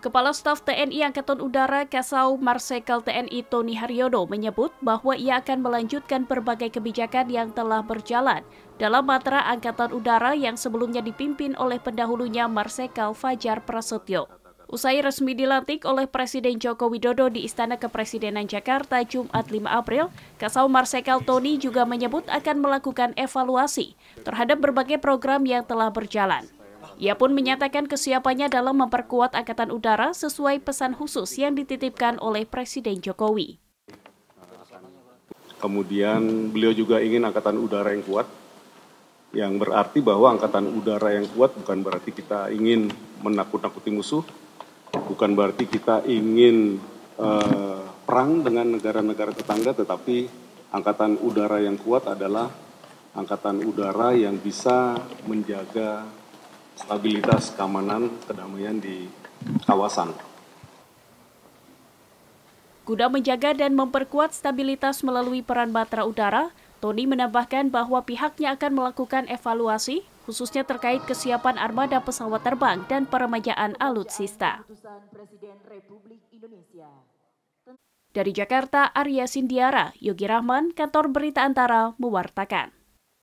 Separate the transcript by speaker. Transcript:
Speaker 1: Kepala Staf TNI Angkatan Udara Kasau Marsekal TNI Tony Haryono menyebut bahwa ia akan melanjutkan berbagai kebijakan yang telah berjalan dalam matra Angkatan Udara yang sebelumnya dipimpin oleh pendahulunya Marsekal Fajar Prasetyo. Usai resmi dilantik oleh Presiden Joko Widodo di Istana Kepresidenan Jakarta Jumat 5 April, Kasau Marsekal Tony juga menyebut akan melakukan evaluasi terhadap berbagai program yang telah berjalan. Ia pun menyatakan kesiapannya dalam memperkuat Angkatan Udara sesuai pesan khusus yang dititipkan oleh Presiden Jokowi.
Speaker 2: Kemudian beliau juga ingin Angkatan Udara yang kuat, yang berarti bahwa Angkatan Udara yang kuat bukan berarti kita ingin menakut-nakuti musuh, bukan berarti kita ingin eh, perang dengan negara-negara tetangga, tetapi Angkatan Udara yang kuat adalah Angkatan Udara yang bisa menjaga stabilitas keamanan kedamaian di kawasan.
Speaker 1: Guna menjaga dan memperkuat stabilitas melalui peran Batra Udara, Tony menambahkan bahwa pihaknya akan melakukan evaluasi khususnya terkait kesiapan armada pesawat terbang dan peremajaan alutsista. Dari Jakarta, Arya Sindiara, Yogi Rahman, Kantor Berita Antara, mewartakan.